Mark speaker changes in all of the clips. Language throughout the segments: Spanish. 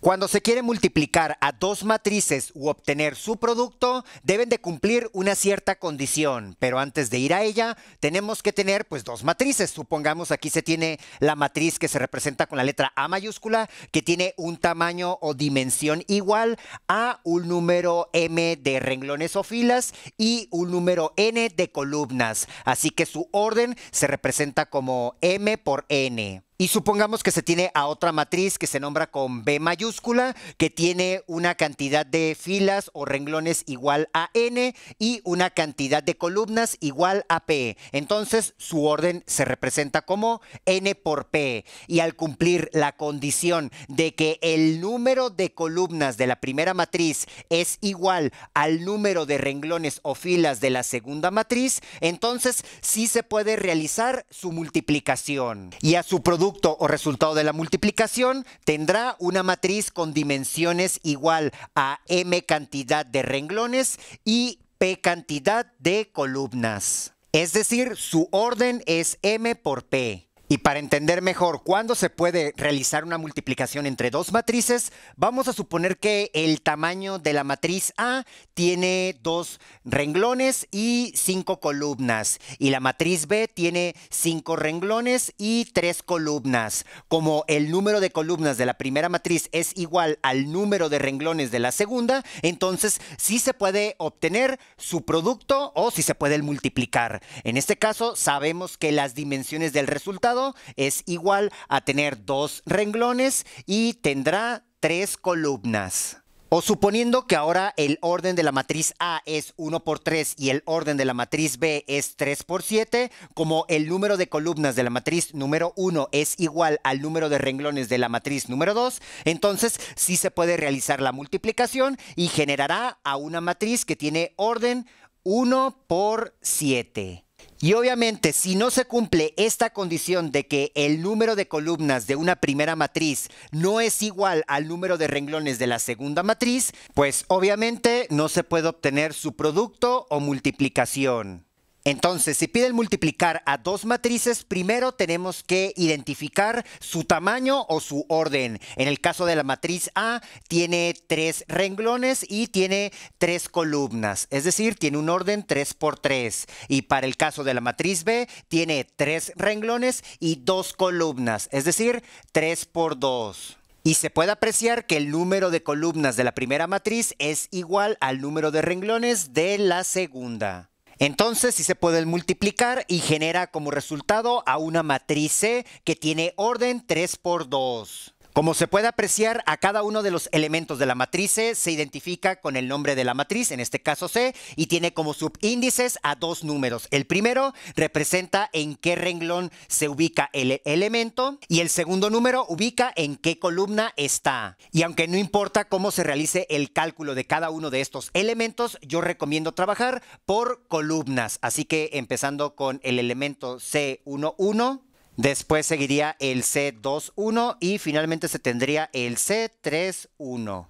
Speaker 1: Cuando se quiere multiplicar a dos matrices u obtener su producto, deben de cumplir una cierta condición, pero antes de ir a ella, tenemos que tener pues dos matrices. Supongamos aquí se tiene la matriz que se representa con la letra A mayúscula, que tiene un tamaño o dimensión igual a un número M de renglones o filas y un número N de columnas. Así que su orden se representa como M por N. Y supongamos que se tiene a otra matriz que se nombra con B mayúscula, que tiene una cantidad de filas o renglones igual a N y una cantidad de columnas igual a P. Entonces su orden se representa como N por P. Y al cumplir la condición de que el número de columnas de la primera matriz es igual al número de renglones o filas de la segunda matriz, entonces sí se puede realizar su multiplicación. Y a su producto producto o resultado de la multiplicación tendrá una matriz con dimensiones igual a m cantidad de renglones y p cantidad de columnas. Es decir, su orden es m por p. Y para entender mejor cuándo se puede realizar una multiplicación entre dos matrices, vamos a suponer que el tamaño de la matriz A tiene dos renglones y cinco columnas, y la matriz B tiene cinco renglones y tres columnas. Como el número de columnas de la primera matriz es igual al número de renglones de la segunda, entonces sí se puede obtener su producto o si sí se puede multiplicar. En este caso, sabemos que las dimensiones del resultado es igual a tener dos renglones y tendrá tres columnas. O suponiendo que ahora el orden de la matriz A es 1 por 3 y el orden de la matriz B es 3 por 7, como el número de columnas de la matriz número 1 es igual al número de renglones de la matriz número 2, entonces sí se puede realizar la multiplicación y generará a una matriz que tiene orden 1 por 7. Y obviamente, si no se cumple esta condición de que el número de columnas de una primera matriz no es igual al número de renglones de la segunda matriz, pues obviamente no se puede obtener su producto o multiplicación. Entonces, si piden multiplicar a dos matrices, primero tenemos que identificar su tamaño o su orden. En el caso de la matriz A, tiene tres renglones y tiene tres columnas, es decir, tiene un orden 3 por 3. Y para el caso de la matriz B, tiene tres renglones y dos columnas, es decir, 3 por 2. Y se puede apreciar que el número de columnas de la primera matriz es igual al número de renglones de la segunda. Entonces, si se pueden multiplicar y genera como resultado a una matriz C que tiene orden 3 por 2. Como se puede apreciar, a cada uno de los elementos de la matriz se identifica con el nombre de la matriz, en este caso C, y tiene como subíndices a dos números. El primero representa en qué renglón se ubica el elemento y el segundo número ubica en qué columna está. Y aunque no importa cómo se realice el cálculo de cada uno de estos elementos, yo recomiendo trabajar por columnas. Así que empezando con el elemento C11, Después seguiría el c 21 y finalmente se tendría el c 31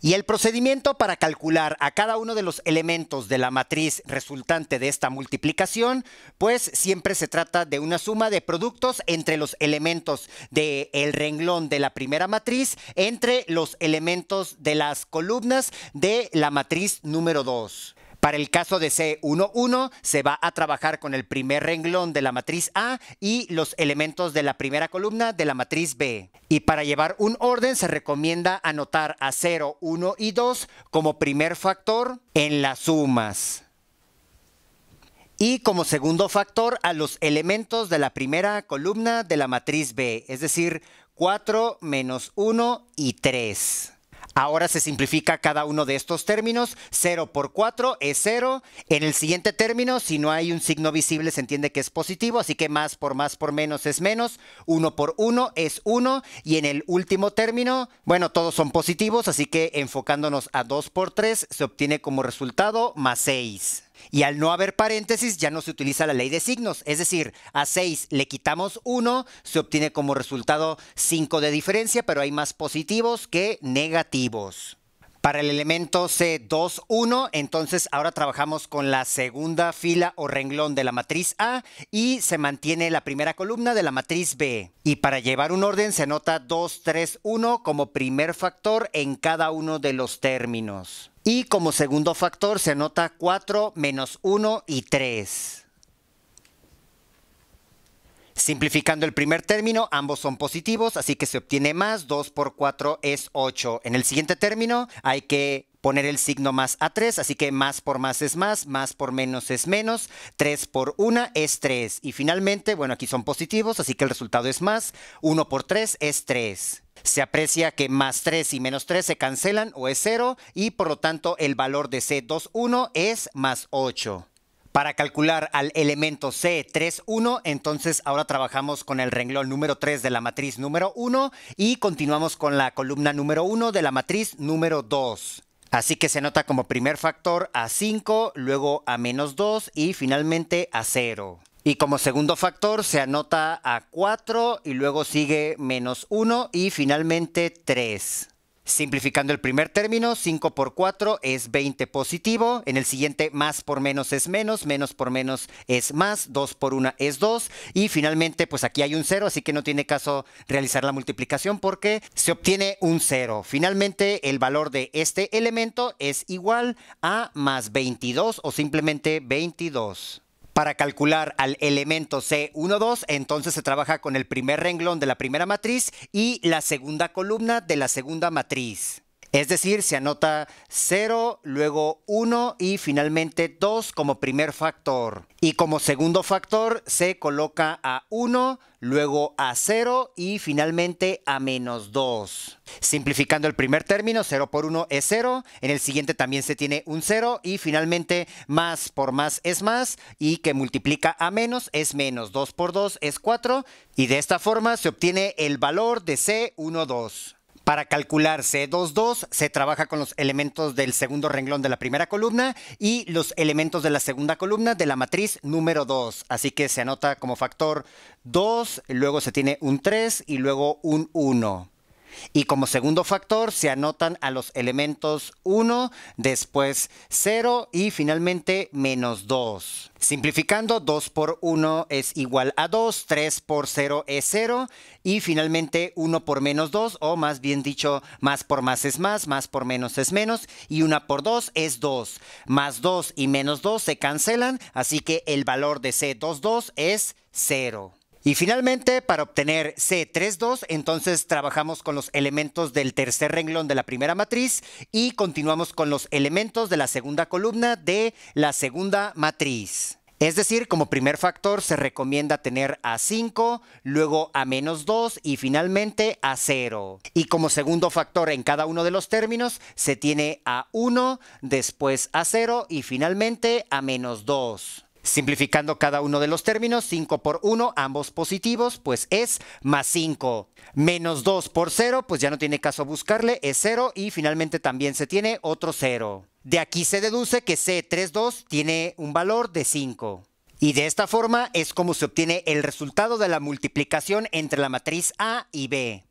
Speaker 1: Y el procedimiento para calcular a cada uno de los elementos de la matriz resultante de esta multiplicación, pues siempre se trata de una suma de productos entre los elementos del el renglón de la primera matriz, entre los elementos de las columnas de la matriz número 2. Para el caso de C11, se va a trabajar con el primer renglón de la matriz A y los elementos de la primera columna de la matriz B. Y para llevar un orden se recomienda anotar a 0, 1 y 2 como primer factor en las sumas. Y como segundo factor a los elementos de la primera columna de la matriz B, es decir, 4 menos 1 y 3. Ahora se simplifica cada uno de estos términos. 0 por 4 es 0. En el siguiente término, si no hay un signo visible, se entiende que es positivo, así que más por más por menos es menos. 1 por 1 es 1. Y en el último término, bueno, todos son positivos, así que enfocándonos a 2 por 3, se obtiene como resultado más 6. Y al no haber paréntesis ya no se utiliza la ley de signos. Es decir, a 6 le quitamos 1, se obtiene como resultado 5 de diferencia, pero hay más positivos que negativos. Para el elemento c 21 entonces ahora trabajamos con la segunda fila o renglón de la matriz A y se mantiene la primera columna de la matriz B. Y para llevar un orden se anota 2-3-1 como primer factor en cada uno de los términos. Y como segundo factor se anota 4, menos 1 y 3. Simplificando el primer término, ambos son positivos, así que se obtiene más, 2 por 4 es 8. En el siguiente término hay que poner el signo más a 3, así que más por más es más, más por menos es menos, 3 por 1 es 3. Y finalmente, bueno, aquí son positivos, así que el resultado es más, 1 por 3 es 3. Se aprecia que más 3 y menos 3 se cancelan o es 0 y por lo tanto el valor de C21 es más 8. Para calcular al elemento C31, entonces ahora trabajamos con el renglón número 3 de la matriz número 1 y continuamos con la columna número 1 de la matriz número 2. Así que se nota como primer factor a 5, luego a menos 2 y finalmente a 0. Y como segundo factor se anota a 4 y luego sigue menos 1 y finalmente 3. Simplificando el primer término, 5 por 4 es 20 positivo. En el siguiente, más por menos es menos, menos por menos es más, 2 por 1 es 2. Y finalmente, pues aquí hay un 0, así que no tiene caso realizar la multiplicación porque se obtiene un 0. Finalmente, el valor de este elemento es igual a más 22 o simplemente 22. Para calcular al elemento C12, entonces se trabaja con el primer renglón de la primera matriz y la segunda columna de la segunda matriz. Es decir, se anota 0, luego 1 y finalmente 2 como primer factor. Y como segundo factor se coloca a 1, luego a 0 y finalmente a menos 2. Simplificando el primer término, 0 por 1 es 0, en el siguiente también se tiene un 0 y finalmente más por más es más y que multiplica a menos es menos, 2 por 2 es 4 y de esta forma se obtiene el valor de C12. Para calcular C22 se trabaja con los elementos del segundo renglón de la primera columna y los elementos de la segunda columna de la matriz número 2. Así que se anota como factor 2, luego se tiene un 3 y luego un 1. Y como segundo factor se anotan a los elementos 1, después 0 y finalmente menos 2. Simplificando, 2 por 1 es igual a 2, 3 por 0 es 0 y finalmente 1 por menos 2 o más bien dicho, más por más es más, más por menos es menos y 1 por 2 es 2. Más 2 y menos 2 se cancelan, así que el valor de C22 es 0. Y finalmente, para obtener c 32 entonces trabajamos con los elementos del tercer renglón de la primera matriz y continuamos con los elementos de la segunda columna de la segunda matriz. Es decir, como primer factor se recomienda tener a 5, luego a menos 2 y finalmente a 0. Y como segundo factor en cada uno de los términos se tiene a 1, después a 0 y finalmente a menos 2. Simplificando cada uno de los términos, 5 por 1, ambos positivos, pues es más 5. Menos 2 por 0, pues ya no tiene caso buscarle, es 0 y finalmente también se tiene otro 0. De aquí se deduce que C32 tiene un valor de 5. Y de esta forma es como se obtiene el resultado de la multiplicación entre la matriz A y B.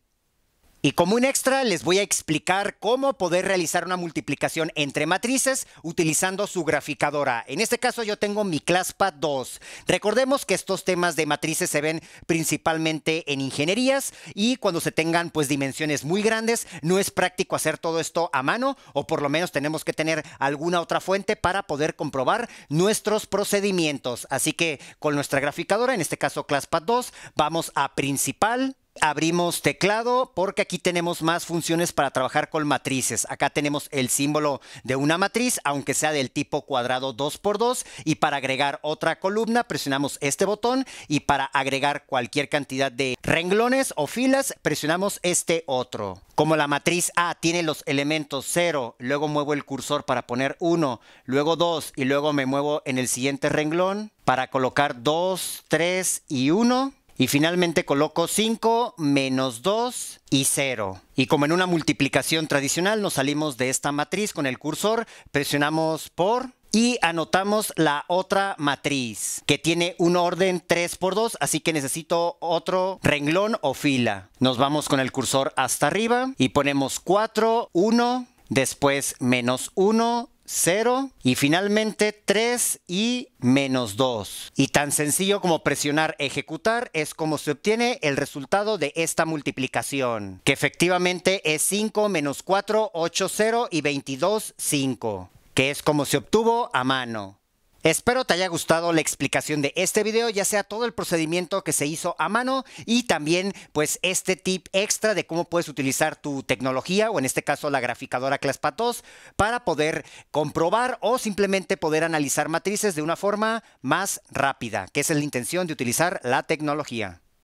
Speaker 1: Y como un extra les voy a explicar cómo poder realizar una multiplicación entre matrices utilizando su graficadora. En este caso yo tengo mi ClassPad 2. Recordemos que estos temas de matrices se ven principalmente en ingenierías y cuando se tengan pues dimensiones muy grandes no es práctico hacer todo esto a mano o por lo menos tenemos que tener alguna otra fuente para poder comprobar nuestros procedimientos. Así que con nuestra graficadora, en este caso ClassPad 2, vamos a principal abrimos teclado porque aquí tenemos más funciones para trabajar con matrices. Acá tenemos el símbolo de una matriz, aunque sea del tipo cuadrado 2x2. Y para agregar otra columna presionamos este botón y para agregar cualquier cantidad de renglones o filas presionamos este otro. Como la matriz A tiene los elementos 0, luego muevo el cursor para poner 1, luego 2 y luego me muevo en el siguiente renglón para colocar 2, 3 y 1. Y finalmente coloco 5 menos 2 y 0. Y como en una multiplicación tradicional nos salimos de esta matriz con el cursor, presionamos por y anotamos la otra matriz que tiene un orden 3 por 2, así que necesito otro renglón o fila. Nos vamos con el cursor hasta arriba y ponemos 4, 1, después menos 1, 0 y finalmente 3 y menos 2. Y tan sencillo como presionar ejecutar es como se obtiene el resultado de esta multiplicación, que efectivamente es 5 menos 4, 8, 0 y 22, 5, que es como se obtuvo a mano. Espero te haya gustado la explicación de este video, ya sea todo el procedimiento que se hizo a mano y también pues este tip extra de cómo puedes utilizar tu tecnología o en este caso la graficadora Claspatos, para poder comprobar o simplemente poder analizar matrices de una forma más rápida, que es la intención de utilizar la tecnología.